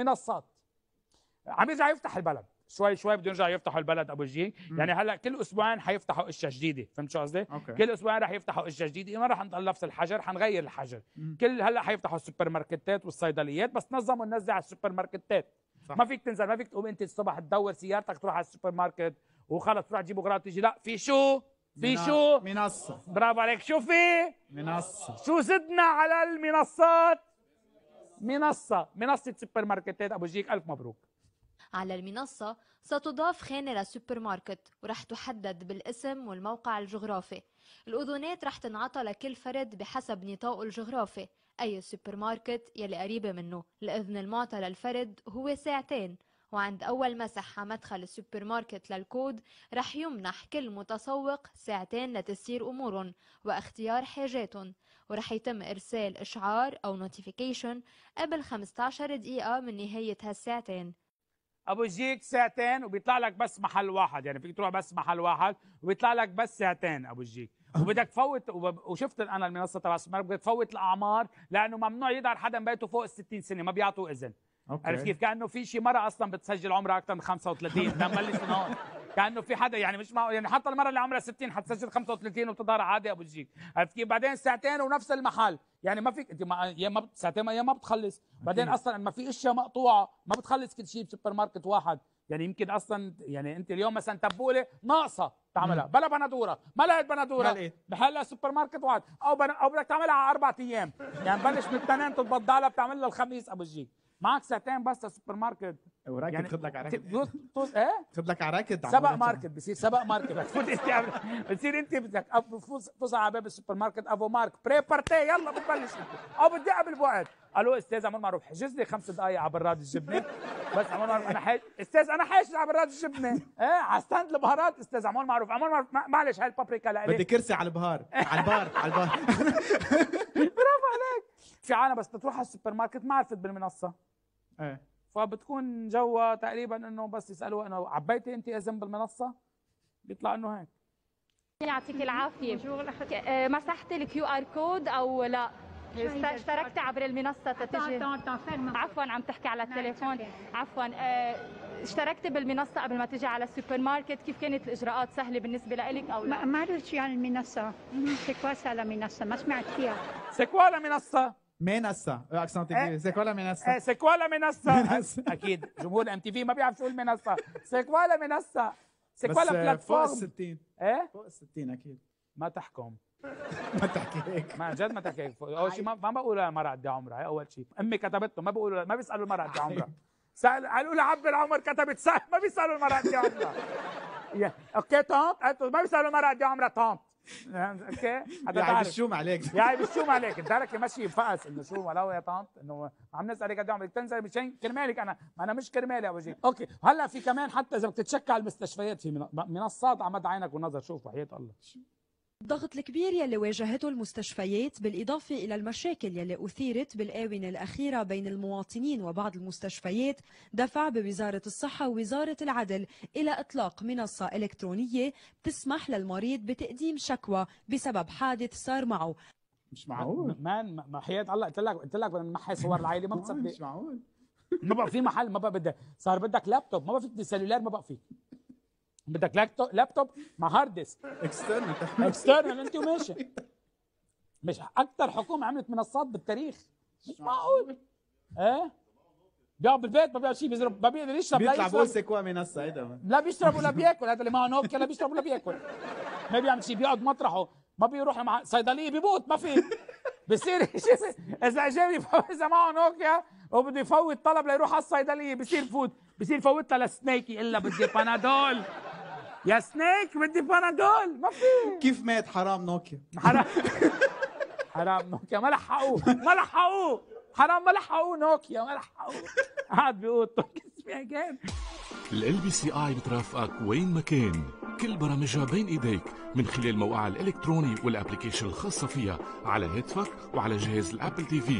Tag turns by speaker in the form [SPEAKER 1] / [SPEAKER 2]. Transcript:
[SPEAKER 1] منصات عم يرجع يفتح البلد شوي شوي بده يرجع يفتحوا البلد ابو جي يعني هلا كل اسبوعين حيفتحوا اشياء جديده فهمت شو قصدي كل اسبوعين رح يفتحوا اشياء جديده ما رح نضل نفس الحجر حنغير الحجر مم. كل هلا حيفتحوا السوبر ماركتات والصيدليات بس نظموا ننزل على السوبر ماركتات صح. ما فيك تنزل ما فيك تقوم انت الصبح تدور سيارتك تروح على السوبر ماركت وخلص تروح تجيب اغراض تيجي لا في شو في شو منصه برافو عليك شو في منصه شو زدنا على المنصات منصة منصة سوبر ماركتات أبو جيك ألف مبروك على المنصة ستضاف خانة لسوبر ماركت ورح تحدد بالاسم والموقع الجغرافي الأذونات رح تنعطى لكل فرد بحسب نطاقه الجغرافي أي سوبر ماركت يلي قريبة منه الإذن المعطى للفرد هو ساعتين وعند أول مسح مدخل السوبر ماركت للكود رح يمنح كل متسوق ساعتين لتسيير أمورهم واختيار حاجاتهم ورح يتم إرسال إشعار أو نوتيفيكيشن قبل 15 دقيقة من نهاية هالساعتين ابو جيك ساعتين وبيطلع لك بس محل واحد يعني فيك تروح بس محل واحد وبيطلع لك بس ساعتين ابو جيك وبدك تفوت وشفت انا المنصه تبع سمارت بدك تفوت الاعمار لانه ممنوع يدعر حدا بيته فوق ال 60 سنه ما بيعطوا اذن أوكي. عرفت كيف كانه في شيء مره اصلا بتسجل عمرها اكثر من 35 نبلش من هون كانه في حدا يعني مش معقول يعني حتى المره اللي عمرها 60 حتسجل 35 وبتظهر عادي ابو جيك عرفت كيف بعدين ساعتين ونفس المحل يعني ما فيك انت ما يا ما ساعتين ما يا ما بتخلص بعدين اصلا ما في اشياء مقطوعه ما بتخلص كل شيء بسوبر ماركت واحد يعني يمكن اصلا يعني انت اليوم مثلا تبوله ناقصه تعملها بلا بندوره ما لقيت بندوره بحلها سوبر ماركت واحد او بنا او بدك تعملها على اربع ايام يعني بلش من الاثنين لها بتعملها الخميس ابو جيك معك ساعتين بس سوبر ماركت وراكد يعني خد لك على راكد ايه خد لك على راكد سبق ماركت بصير سبق ماركت بتفوت انت بتصير انت بدك بتوصل على باب السوبر ماركت افو مارك بري بارتي يلا بتبلش انت او بدي قبل بوقت الو استاذ عمر معروف حجز لي خمس دقائق على براد الجبنه بس عمر معروف انا حاج استاذ انا حاجز على براد الجبنه ايه على ستاند البهارات استاذ عمر معروف عمر معروف معلش هاي البابريكا لالي بدي كرسي على البهار على البار على البار برافو عليك في عالم بس بتروح على السوبر ماركت ما عرفت بالمنصه ايه فبتكون جوا تقريبا انه بس يسالوا انه عبيتي انت اذن بالمنصه بيطلع انه هيك يعطيك العافيه إيه، مسحت الكيو ار كود او لا اشتركت عبر المنصه تتجه عفوا عم تحكي على نعم، التليفون عفوا إيه، اشتركت بالمنصه قبل ما تجي على السوبر ماركت كيف كانت الاجراءات سهله بالنسبه لك او لا ما عرفت شو يعني المنصه سكوا لا منصه ما سمعت فيها سكوا لا منصه منصة اكسنت كبير سي كوا لا منصة سي كوا لا منصة اكيد جمهور ام تي في ما بيعرف شو المنصة سي كوا لا منصة سي كوا لا بلاتفورم فوق ال 60 ايه فوق ال 60 اكيد ما تحكم ما تحكي هيك ما جد ما تحكي هيك اول شيء ما بقولوا للمرأة قد عمرها هي اول شيء امي كتبت له ما بقولوا ما بيسالوا المرأة قد عمرها سأل قالوا لها عبر عمر كتبت سهل ما بيسالوا المرأة قد عمرها اوكي uh, طنط ما بيسالوا المرأة قد عمرها طنط اوكي هذا يعني بالشوم عليك يعني بالشوم عليك دارك ماشي فاس انه شو ولو يا طنط انه عم نسالك قد إيه عمرك تنزل مشان كرمالك انا ما انا مش كرمالي ابو جيب اوكي هلا في كمان حتى اذا بتتشكى على المستشفيات في منصات عمد عينك والنظر شوف وحياه الله الضغط الكبير يلي واجهته المستشفيات بالإضافة إلى المشاكل يلي أثيرت بالآونة الأخيرة بين المواطنين وبعض المستشفيات دفع بوزارة الصحة ووزارة العدل إلى إطلاق منصة إلكترونية تسمح للمريض بتقديم شكوى بسبب حادث صار معه مش معقول مان ما حياة الله قلت لك قلت لك بدنا نمحي صور العائله ما بتصدق مش معقول ما بقى في محل ما بقى بدك صار بدك لابتوب ما بقى فيك سلولار ما بقى فيه بدك لابتوب لابتوب مع هارد ديسك اكسترنال اكسترنال انت وماشي مش اكثر حكومه عملت منصات بالتاريخ مش معقول ايه بيقعد بالبيت ما شيء بيزرب ما بيقدر يشرب بيطلع فوق كوا منصه هيدا لا بيشرب ولا بياكل هذا اللي معه نوكيا لا بيشرب ولا بياكل ما بيعمل شيء بيقعد مطرحه ما بيروح مع صيدليه بيموت ما في بصير اذا جاي اذا معه نوكيا وبده يفوت طلب ليروح على الصيدليه بصير فوت بصير فوتها للسنيكي الا بدي بنادول يا سنيك بدي بانادول ما في كيف مات حرام نوكيا حرام حرام نوكيا ما لحقوه ما لحقوه حرام ما لحقوه نوكيا ما لحقوه قاعد بيقول اسمها جيم ال بي سي اي بترافقك وين ما كان كل برامجها بين ايديك من خلال موقعها الالكتروني والابلكيشن الخاصه فيها على هاتفك وعلى جهاز الابل تي في